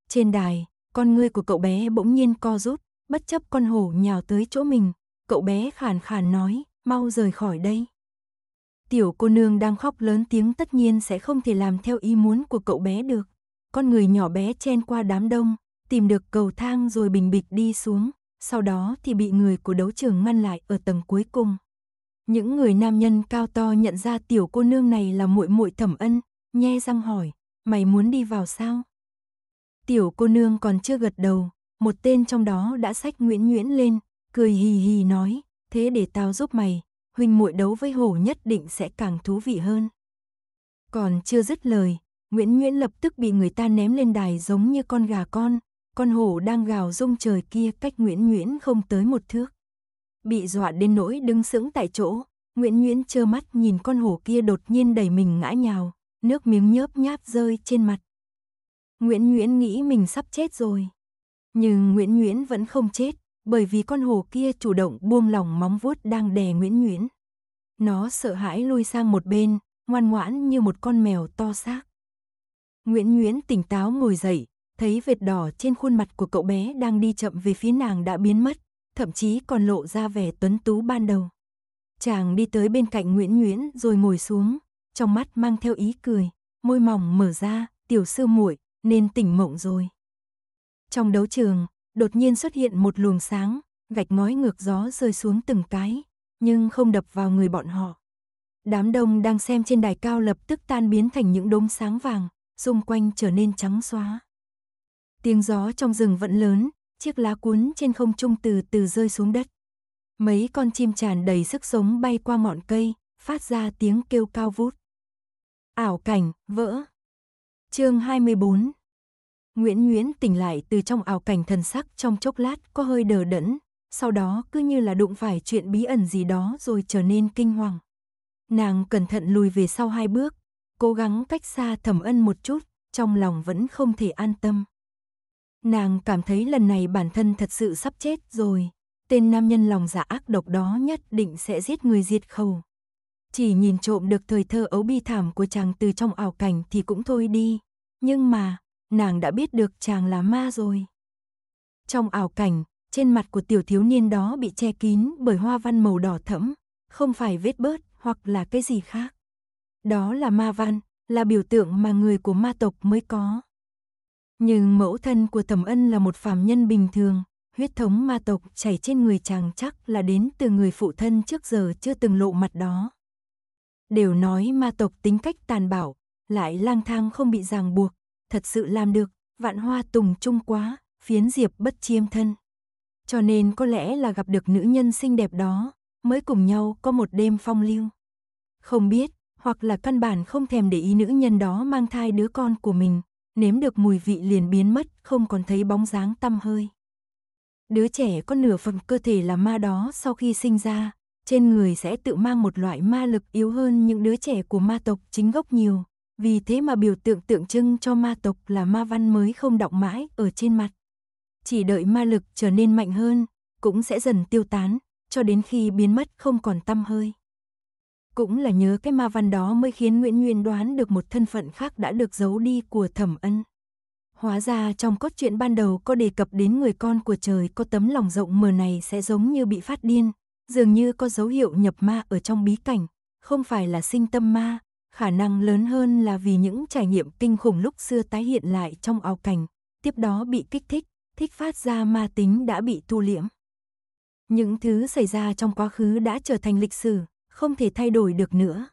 Trên đài, con ngươi của cậu bé bỗng nhiên co rút, bất chấp con hổ nhào tới chỗ mình, cậu bé khàn khàn nói, mau rời khỏi đây. Tiểu cô nương đang khóc lớn tiếng tất nhiên sẽ không thể làm theo ý muốn của cậu bé được. Con người nhỏ bé chen qua đám đông, tìm được cầu thang rồi bình bịch đi xuống, sau đó thì bị người của đấu trường ngăn lại ở tầng cuối cùng. Những người nam nhân cao to nhận ra tiểu cô nương này là muội muội Thẩm Ân, nhe răng hỏi, "Mày muốn đi vào sao?" Tiểu cô nương còn chưa gật đầu, một tên trong đó đã xách Nguyễn Nguyễn lên, cười hì hì nói, "Thế để tao giúp mày, huynh muội đấu với hổ nhất định sẽ càng thú vị hơn. Còn chưa dứt lời, Nguyễn Nguyễn lập tức bị người ta ném lên đài giống như con gà con, con hổ đang gào rung trời kia cách Nguyễn Nguyễn không tới một thước. Bị dọa đến nỗi đứng sững tại chỗ, Nguyễn Nguyễn trơ mắt nhìn con hổ kia đột nhiên đẩy mình ngã nhào, nước miếng nhớp nháp rơi trên mặt. Nguyễn Nguyễn nghĩ mình sắp chết rồi, nhưng Nguyễn Nguyễn vẫn không chết, bởi vì con hồ kia chủ động buông lỏng móng vuốt đang đè Nguyễn Nguyễn. Nó sợ hãi lui sang một bên, ngoan ngoãn như một con mèo to xác. Nguyễn Nguyễn tỉnh táo ngồi dậy, thấy vệt đỏ trên khuôn mặt của cậu bé đang đi chậm về phía nàng đã biến mất, thậm chí còn lộ ra vẻ tuấn tú ban đầu. Chàng đi tới bên cạnh Nguyễn Nguyễn rồi ngồi xuống, trong mắt mang theo ý cười, môi mỏng mở ra, tiểu sư muội nên tỉnh mộng rồi. Trong đấu trường, đột nhiên xuất hiện một luồng sáng, gạch ngói ngược gió rơi xuống từng cái, nhưng không đập vào người bọn họ. Đám đông đang xem trên đài cao lập tức tan biến thành những đốm sáng vàng, xung quanh trở nên trắng xóa. Tiếng gió trong rừng vẫn lớn, chiếc lá cuốn trên không trung từ từ rơi xuống đất. Mấy con chim tràn đầy sức sống bay qua mọn cây, phát ra tiếng kêu cao vút. Ảo cảnh, vỡ. Chương 24 Nguyễn Nguyễn tỉnh lại từ trong ảo cảnh thần sắc trong chốc lát có hơi đờ đẫn, sau đó cứ như là đụng phải chuyện bí ẩn gì đó rồi trở nên kinh hoàng. Nàng cẩn thận lùi về sau hai bước, cố gắng cách xa thẩm ân một chút, trong lòng vẫn không thể an tâm. Nàng cảm thấy lần này bản thân thật sự sắp chết rồi, tên nam nhân lòng dạ ác độc đó nhất định sẽ giết người diệt khẩu. Chỉ nhìn trộm được thời thơ ấu bi thảm của chàng từ trong ảo cảnh thì cũng thôi đi, nhưng mà nàng đã biết được chàng là ma rồi. Trong ảo cảnh, trên mặt của tiểu thiếu niên đó bị che kín bởi hoa văn màu đỏ thẫm, không phải vết bớt hoặc là cái gì khác. Đó là ma văn, là biểu tượng mà người của ma tộc mới có. Nhưng mẫu thân của Thẩm Ân là một phàm nhân bình thường, huyết thống ma tộc chảy trên người chàng chắc là đến từ người phụ thân trước giờ chưa từng lộ mặt đó. Đều nói ma tộc tính cách tàn bạo, lại lang thang không bị ràng buộc, thật sự làm được, vạn hoa tùng trung quá, phiến diệp bất chiêm thân. Cho nên có lẽ là gặp được nữ nhân xinh đẹp đó, mới cùng nhau có một đêm phong lưu. Không biết, hoặc là căn bản không thèm để ý nữ nhân đó mang thai đứa con của mình, nếm được mùi vị liền biến mất, không còn thấy bóng dáng tăm hơi. Đứa trẻ có nửa phần cơ thể là ma đó sau khi sinh ra, trên người sẽ tự mang một loại ma lực yếu hơn những đứa trẻ của ma tộc chính gốc nhiều, vì thế mà biểu tượng tượng trưng cho ma tộc là ma văn mới không đọng mãi ở trên mặt. Chỉ đợi ma lực trở nên mạnh hơn, cũng sẽ dần tiêu tán, cho đến khi biến mất không còn tâm hơi. Cũng là nhớ cái ma văn đó mới khiến Nguyễn Nguyên đoán được một thân phận khác đã được giấu đi của thẩm ân. Hóa ra trong cốt truyện ban đầu có đề cập đến người con của trời có tấm lòng rộng mờ này sẽ giống như bị phát điên, dường như có dấu hiệu nhập ma ở trong bí cảnh, không phải là sinh tâm ma, khả năng lớn hơn là vì những trải nghiệm kinh khủng lúc xưa tái hiện lại trong ảo cảnh, tiếp đó bị kích thích, thích phát ra ma tính đã bị thu liễm. Những thứ xảy ra trong quá khứ đã trở thành lịch sử, không thể thay đổi được nữa.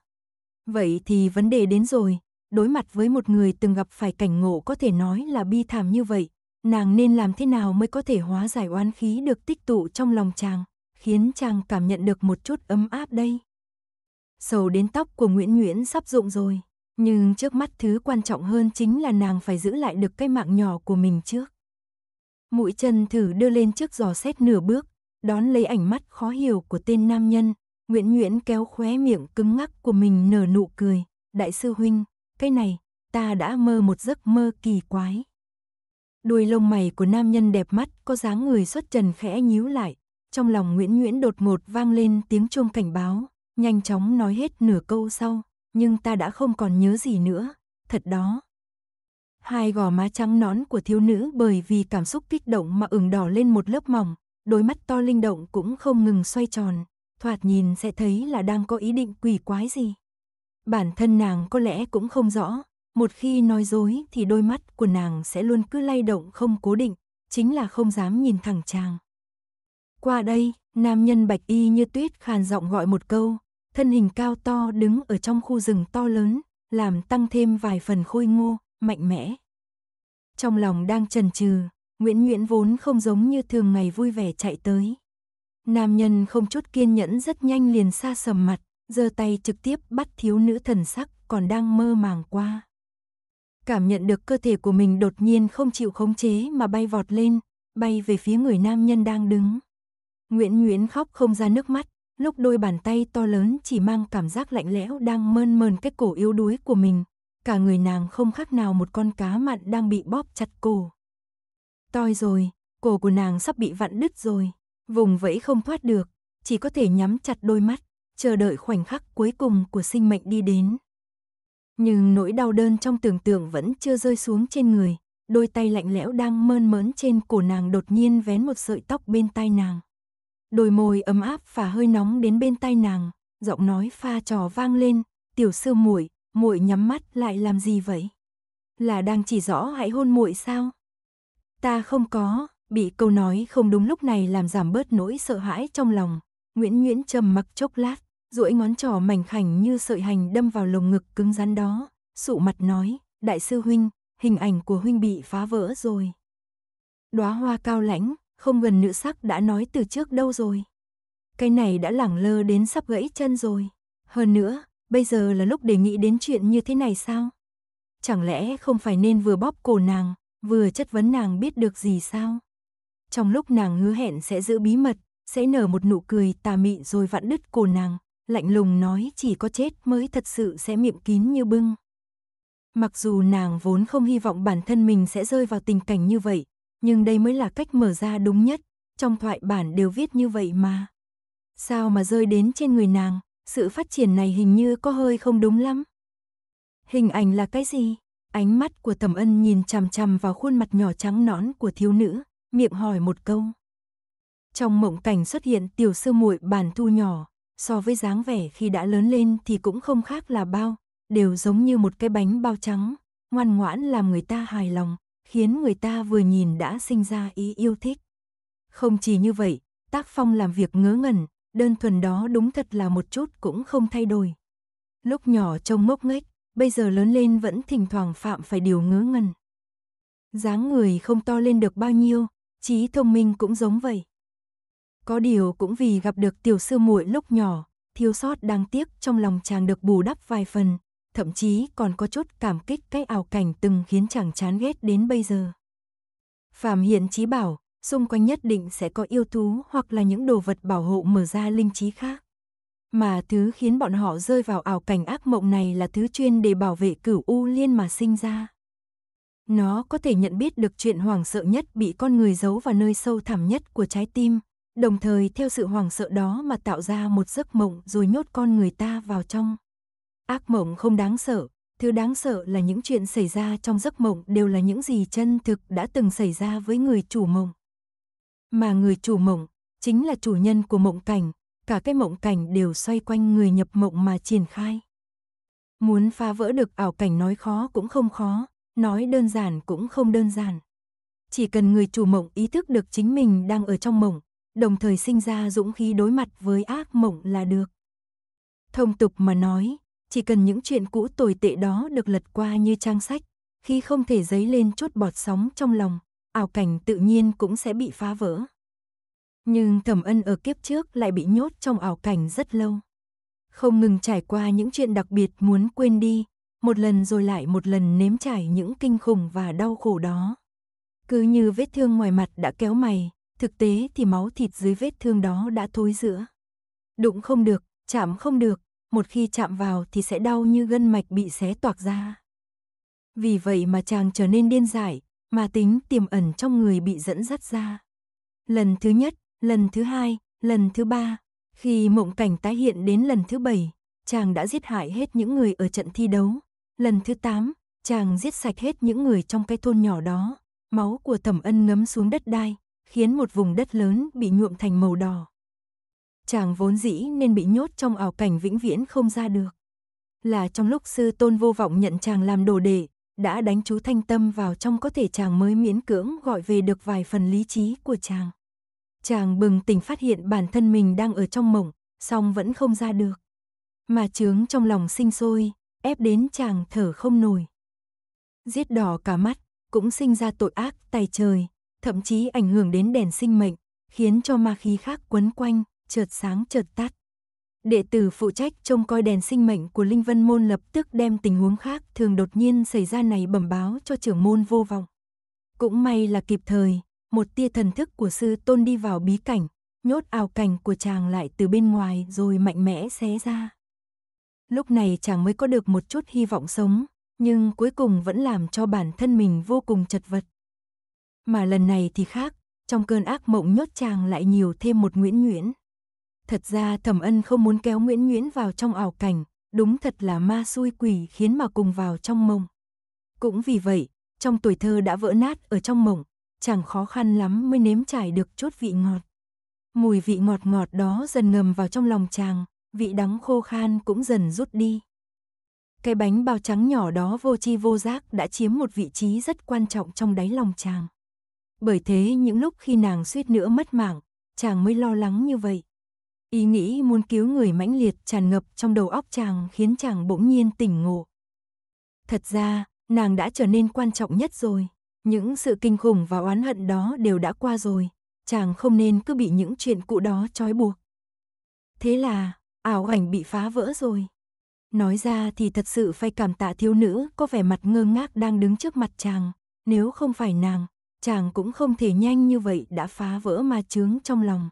Vậy thì vấn đề đến rồi, đối mặt với một người từng gặp phải cảnh ngộ có thể nói là bi thảm như vậy, nàng nên làm thế nào mới có thể hóa giải oán khí được tích tụ trong lòng chàng, khiến chàng cảm nhận được một chút ấm áp đây? sầu đến tóc của Nguyễn Nguyễn sắp rụng rồi. Nhưng trước mắt thứ quan trọng hơn chính là nàng phải giữ lại được cái mạng nhỏ của mình trước. Mũi chân thử đưa lên trước giò xét nửa bước, đón lấy ảnh mắt khó hiểu của tên nam nhân. Nguyễn Nguyễn kéo khóe miệng cứng ngắc của mình nở nụ cười. Đại sư Huynh, cái này, ta đã mơ một giấc mơ kỳ quái. Đuôi lông mày của nam nhân đẹp mắt có dáng người xuất trần khẽ nhíu lại. Trong lòng Nguyễn Nguyễn đột ngột vang lên tiếng chuông cảnh báo nhanh chóng nói hết nửa câu sau, nhưng ta đã không còn nhớ gì nữa, thật đó. Hai gò má trắng nón của thiếu nữ bởi vì cảm xúc kích động mà ửng đỏ lên một lớp mỏng, đôi mắt to linh động cũng không ngừng xoay tròn, thoạt nhìn sẽ thấy là đang có ý định quỷ quái gì. Bản thân nàng có lẽ cũng không rõ, một khi nói dối thì đôi mắt của nàng sẽ luôn cứ lay động không cố định, chính là không dám nhìn thẳng chàng. Qua đây, Nam nhân bạch y như tuyết khàn giọng gọi một câu, thân hình cao to đứng ở trong khu rừng to lớn, làm tăng thêm vài phần khôi ngô, mạnh mẽ. Trong lòng đang trần trừ, Nguyễn Nguyễn vốn không giống như thường ngày vui vẻ chạy tới. Nam nhân không chút kiên nhẫn rất nhanh liền xa sầm mặt, giơ tay trực tiếp bắt thiếu nữ thần sắc còn đang mơ màng qua. Cảm nhận được cơ thể của mình đột nhiên không chịu khống chế mà bay vọt lên, bay về phía người nam nhân đang đứng. Nguyễn Nguyễn khóc không ra nước mắt, lúc đôi bàn tay to lớn chỉ mang cảm giác lạnh lẽo đang mơn mờn cái cổ yếu đuối của mình. Cả người nàng không khác nào một con cá mặn đang bị bóp chặt cổ. Toi rồi, cổ của nàng sắp bị vặn đứt rồi, vùng vẫy không thoát được, chỉ có thể nhắm chặt đôi mắt, chờ đợi khoảnh khắc cuối cùng của sinh mệnh đi đến. Nhưng nỗi đau đớn trong tưởng tượng vẫn chưa rơi xuống trên người, đôi tay lạnh lẽo đang mơn mớn trên cổ nàng đột nhiên vén một sợi tóc bên tai nàng đôi môi ấm áp và hơi nóng đến bên tay nàng, giọng nói pha trò vang lên, "Tiểu sư muội, muội nhắm mắt lại làm gì vậy? Là đang chỉ rõ hãy hôn muội sao?" "Ta không có." Bị câu nói không đúng lúc này làm giảm bớt nỗi sợ hãi trong lòng, Nguyễn Nguyễn trầm mặc chốc lát, duỗi ngón trỏ mảnh khảnh như sợi hành đâm vào lồng ngực cứng rắn đó, sụ mặt nói, "Đại sư huynh, hình ảnh của huynh bị phá vỡ rồi." Đóa hoa cao lãnh, không gần nữ sắc đã nói từ trước đâu rồi. Cái này đã lẳng lơ đến sắp gãy chân rồi. Hơn nữa, bây giờ là lúc đề nghị đến chuyện như thế này sao? Chẳng lẽ không phải nên vừa bóp cổ nàng, vừa chất vấn nàng biết được gì sao? Trong lúc nàng hứa hẹn sẽ giữ bí mật, sẽ nở một nụ cười tà mị rồi vặn đứt cổ nàng, lạnh lùng nói chỉ có chết mới thật sự sẽ miệng kín như bưng. Mặc dù nàng vốn không hy vọng bản thân mình sẽ rơi vào tình cảnh như vậy, nhưng đây mới là cách mở ra đúng nhất, trong thoại bản đều viết như vậy mà. Sao mà rơi đến trên người nàng, sự phát triển này hình như có hơi không đúng lắm. Hình ảnh là cái gì? Ánh mắt của Thẩm Ân nhìn chằm chằm vào khuôn mặt nhỏ trắng nõn của thiếu nữ, miệng hỏi một câu. Trong mộng cảnh xuất hiện tiểu sư muội bản thu nhỏ, so với dáng vẻ khi đã lớn lên thì cũng không khác là bao, đều giống như một cái bánh bao trắng, ngoan ngoãn làm người ta hài lòng, khiến người ta vừa nhìn đã sinh ra ý yêu thích. Không chỉ như vậy, tác phong làm việc ngớ ngẩn, đơn thuần đó đúng thật là một chút cũng không thay đổi. Lúc nhỏ trông mốc nghếch, bây giờ lớn lên vẫn thỉnh thoảng phạm phải điều ngớ ngẩn. Dáng người không to lên được bao nhiêu, trí thông minh cũng giống vậy. Có điều cũng vì gặp được tiểu sư muội lúc nhỏ, thiếu sót đáng tiếc trong lòng chàng được bù đắp vài phần, thậm chí còn có chút cảm kích cái ảo cảnh từng khiến chàng chán ghét đến bây giờ. Phạm Hiển Chí bảo, xung quanh nhất định sẽ có yêu thú hoặc là những đồ vật bảo hộ mở ra linh trí khác. Mà thứ khiến bọn họ rơi vào ảo cảnh ác mộng này là thứ chuyên để bảo vệ cửu u liên mà sinh ra. Nó có thể nhận biết được chuyện hoảng sợ nhất bị con người giấu vào nơi sâu thẳm nhất của trái tim, đồng thời theo sự hoảng sợ đó mà tạo ra một giấc mộng rồi nhốt con người ta vào trong. Ác mộng không đáng sợ, thứ đáng sợ là những chuyện xảy ra trong giấc mộng đều là những gì chân thực đã từng xảy ra với người chủ mộng. Mà người chủ mộng chính là chủ nhân của mộng cảnh, cả cái mộng cảnh đều xoay quanh người nhập mộng mà triển khai. Muốn phá vỡ được ảo cảnh nói khó cũng không khó, nói đơn giản cũng không đơn giản. Chỉ cần người chủ mộng ý thức được chính mình đang ở trong mộng, đồng thời sinh ra dũng khí đối mặt với ác mộng là được. Thông tục mà nói, chỉ cần những chuyện cũ tồi tệ đó được lật qua như trang sách, khi không thể dấy lên chút bọt sóng trong lòng, ảo cảnh tự nhiên cũng sẽ bị phá vỡ. Nhưng Thẩm Ân ở kiếp trước lại bị nhốt trong ảo cảnh rất lâu. Không ngừng trải qua những chuyện đặc biệt muốn quên đi, một lần rồi lại một lần nếm trải những kinh khủng và đau khổ đó. Cứ như vết thương ngoài mặt đã kéo mày, thực tế thì máu thịt dưới vết thương đó đã thối rữa. Đụng không được, chạm không được, một khi chạm vào thì sẽ đau như gân mạch bị xé toạc ra. Vì vậy mà chàng trở nên điên dại, mà tính tiềm ẩn trong người bị dẫn dắt ra. Lần thứ nhất, lần thứ hai, lần thứ ba, khi mộng cảnh tái hiện đến lần thứ bảy, chàng đã giết hại hết những người ở trận thi đấu. Lần thứ tám, chàng giết sạch hết những người trong cái thôn nhỏ đó. Máu của thẩm ân ngấm xuống đất đai, khiến một vùng đất lớn bị nhuộm thành màu đỏ chàng vốn dĩ nên bị nhốt trong ảo cảnh vĩnh viễn không ra được. Là trong lúc sư tôn vô vọng nhận chàng làm đồ đệ, đã đánh chú thanh tâm vào trong có thể chàng mới miễn cưỡng gọi về được vài phần lý trí của chàng. Chàng bừng tỉnh phát hiện bản thân mình đang ở trong mộng, song vẫn không ra được. Mà chướng trong lòng sinh sôi, ép đến chàng thở không nổi. Giết đỏ cả mắt, cũng sinh ra tội ác tay trời, thậm chí ảnh hưởng đến đèn sinh mệnh, khiến cho ma khí khác quấn quanh, chợt sáng chợt tắt. Đệ tử phụ trách trông coi đèn sinh mệnh của Linh Vân Môn lập tức đem tình huống khác thường đột nhiên xảy ra này bẩm báo cho trưởng môn vô vọng. Cũng may là kịp thời, một tia thần thức của sư tôn đi vào bí cảnh, nhốt ảo cảnh của chàng lại từ bên ngoài rồi mạnh mẽ xé ra. Lúc này chàng mới có được một chút hy vọng sống, nhưng cuối cùng vẫn làm cho bản thân mình vô cùng chật vật. Mà lần này thì khác, trong cơn ác mộng nhốt chàng lại nhiều thêm một Nguyễn Nguyễn. Thật ra Thẩm Ân không muốn kéo Nguyễn Nguyễn vào trong ảo cảnh, đúng thật là ma xui quỷ khiến mà cùng vào trong mộng. Cũng vì vậy, trong tuổi thơ đã vỡ nát ở trong mộng, chẳng khó khăn lắm mới nếm trải được chút vị ngọt. Mùi vị ngọt ngọt đó dần ngầm vào trong lòng chàng, vị đắng khô khan cũng dần rút đi. Cái bánh bao trắng nhỏ đó vô chi vô giác đã chiếm một vị trí rất quan trọng trong đáy lòng chàng. Bởi thế những lúc khi nàng suýt nữa mất mạng, chàng mới lo lắng như vậy. Ý nghĩ muốn cứu người mãnh liệt tràn ngập trong đầu óc chàng khiến chàng bỗng nhiên tỉnh ngộ. Thật ra, nàng đã trở nên quan trọng nhất rồi. Những sự kinh khủng và oán hận đó đều đã qua rồi. Chàng không nên cứ bị những chuyện cũ đó trói buộc. Thế là, ảo ảnh bị phá vỡ rồi. Nói ra thì thật sự phải cảm tạ thiếu nữ có vẻ mặt ngơ ngác đang đứng trước mặt chàng. Nếu không phải nàng, chàng cũng không thể nhanh như vậy đã phá vỡ ma chướng trong lòng.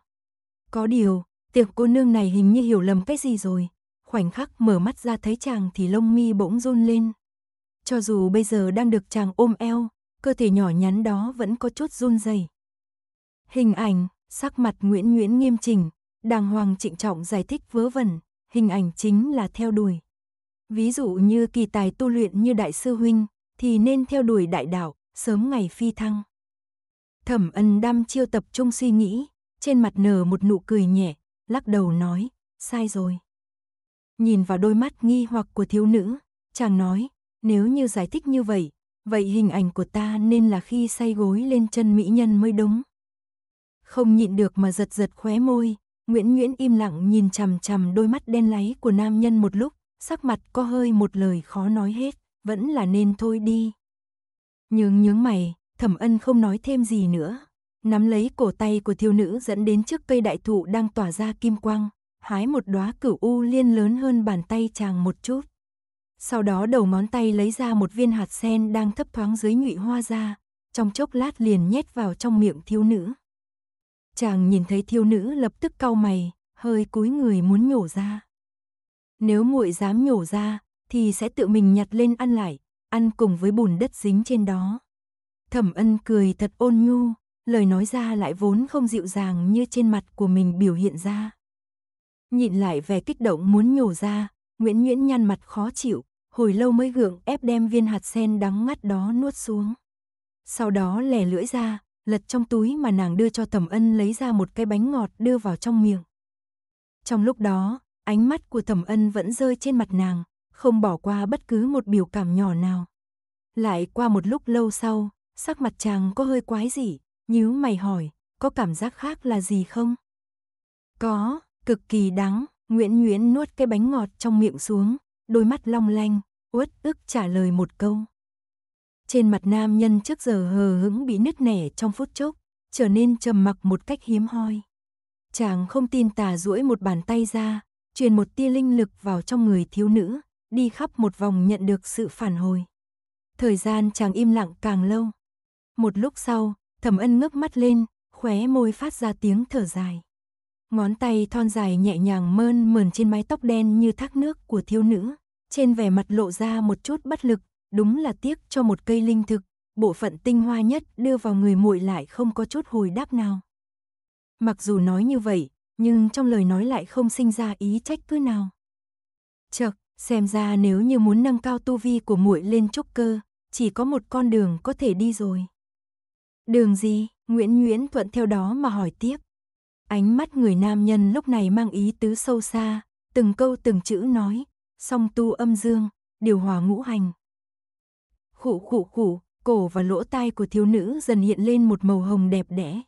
Có điều, Tiệc cô nương này hình như hiểu lầm cái gì rồi. Khoảnh khắc mở mắt ra thấy chàng thì lông mi bỗng run lên. Cho dù bây giờ đang được chàng ôm eo, cơ thể nhỏ nhắn đó vẫn có chút run rẩy. Hình ảnh, sắc mặt Nguyễn Nguyễn nghiêm chỉnh, đàng hoàng trịnh trọng giải thích vớ vẩn, hình ảnh chính là theo đuổi. Ví dụ như kỳ tài tu luyện như đại sư huynh, thì nên theo đuổi đại đạo, sớm ngày phi thăng. Thẩm ân đam chiêu tập trung suy nghĩ, trên mặt nở một nụ cười nhẹ, lắc đầu nói, sai rồi. Nhìn vào đôi mắt nghi hoặc của thiếu nữ, chàng nói, nếu như giải thích như vậy, vậy hình ảnh của ta nên là khi say gối lên chân mỹ nhân mới đúng. Không nhịn được mà giật giật khóe môi, Nguyễn Nguyễn im lặng nhìn chằm chằm đôi mắt đen láy của nam nhân một lúc, sắc mặt có hơi một lời khó nói hết, vẫn là nên thôi đi. Nhướng nhướng mày, Thẩm Ân không nói thêm gì nữa, nắm lấy cổ tay của thiếu nữ dẫn đến trước cây đại thụ đang tỏa ra kim quang, hái một đóa cửu u liên lớn hơn bàn tay chàng một chút. Sau đó đầu ngón tay lấy ra một viên hạt sen đang thấp thoáng dưới nhụy hoa ra, trong chốc lát liền nhét vào trong miệng thiếu nữ. Chàng nhìn thấy thiếu nữ lập tức cau mày, hơi cúi người muốn nhổ ra. Nếu muội dám nhổ ra, thì sẽ tự mình nhặt lên ăn lại, ăn cùng với bùn đất dính trên đó. Thẩm ân cười thật ôn nhu, lời nói ra lại vốn không dịu dàng như trên mặt của mình biểu hiện ra. Nhìn lại vẻ kích động muốn nhổ ra, Nguyễn Nguyễn nhăn mặt khó chịu, hồi lâu mới gượng ép đem viên hạt sen đắng ngắt đó nuốt xuống. Sau đó lè lưỡi ra, lật trong túi mà nàng đưa cho Thẩm Ân lấy ra một cái bánh ngọt đưa vào trong miệng. Trong lúc đó, ánh mắt của Thẩm Ân vẫn rơi trên mặt nàng, không bỏ qua bất cứ một biểu cảm nhỏ nào. Lại qua một lúc lâu sau, sắc mặt chàng có hơi quái dị, nhíu mày hỏi, có cảm giác khác là gì không? Có, cực kỳ đắng, Nguyễn Nguyễn nuốt cái bánh ngọt trong miệng xuống, đôi mắt long lanh, uất ức trả lời một câu. Trên mặt nam nhân trước giờ hờ hững bị nứt nẻ trong phút chốc, trở nên trầm mặc một cách hiếm hoi. Chàng không tin tà duỗi một bàn tay ra, truyền một tia linh lực vào trong người thiếu nữ, đi khắp một vòng nhận được sự phản hồi. Thời gian chàng im lặng càng lâu. Một lúc sau, Thẩm ân ngước mắt lên, khóe môi phát ra tiếng thở dài. Ngón tay thon dài nhẹ nhàng mơn mờn trên mái tóc đen như thác nước của thiếu nữ, trên vẻ mặt lộ ra một chút bất lực, đúng là tiếc cho một cây linh thực, bộ phận tinh hoa nhất đưa vào người muội lại không có chút hồi đáp nào. Mặc dù nói như vậy, nhưng trong lời nói lại không sinh ra ý trách cứ nào. Chợt, xem ra nếu như muốn nâng cao tu vi của muội lên trúc cơ, chỉ có một con đường có thể đi rồi. Đường gì? Nguyễn Nguyễn Thuận theo đó mà hỏi tiếp. Ánh mắt người nam nhân lúc này mang ý tứ sâu xa, từng câu từng chữ nói, song tu âm dương, điều hòa ngũ hành. Khụ khụ khụ, cổ và lỗ tai của thiếu nữ dần hiện lên một màu hồng đẹp đẽ.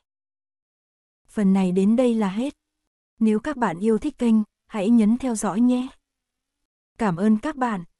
Phần này đến đây là hết. Nếu các bạn yêu thích kênh, hãy nhấn theo dõi nhé. Cảm ơn các bạn.